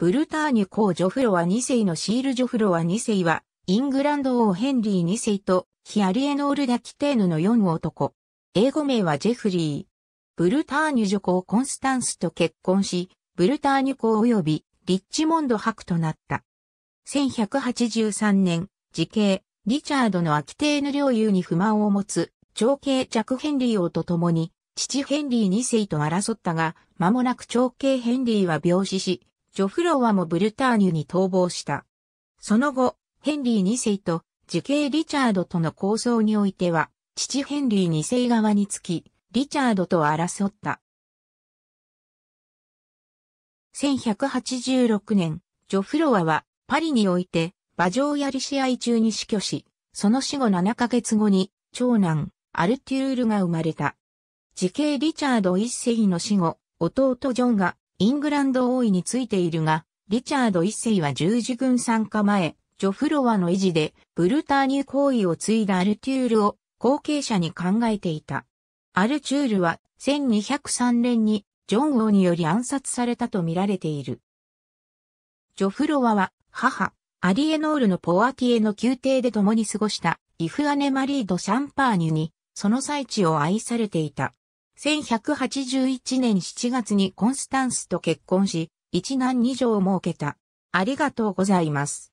ブルターニュ公ジョフロワ2世のシールジョフロワ2世は、イングランド王ヘンリー2世と、ヒアリエノール・ダ・キテーヌの4男。英語名はジェフリー。ブルターニュ女公コンスタンスと結婚し、ブルターニュ公及びリッチモンド伯となった。1183年、時系、リチャードのアキテーヌ領有に不満を持つ、長兄ク・ヘンリー王と共に、父ヘンリー2世と争ったが、間もなく長兄ヘンリーは病死し、ジョフロワもブルターニュに逃亡した。その後、ヘンリー2世と受刑リチャードとの構想においては、父ヘンリー2世側につき、リチャードと争った。1186年、ジョフロワはパリにおいて、馬上やり試合中に死去し、その死後7ヶ月後に、長男、アルテュールが生まれた。時系リチャード一世の死後、弟ジョンがイングランド王位についているが、リチャード一世は十字軍参加前、ジョフロワの維持で、ブルターニュ行為を継いだアルテュールを後継者に考えていた。アルチュールは1203年にジョン王により暗殺されたと見られている。ジョフロワは母、アリエノールのポアティエの宮廷で共に過ごしたイフアネマリード・シャンパーニュに、その最地を愛されていた。1181年7月にコンスタンスと結婚し、一男二女を設けた。ありがとうございます。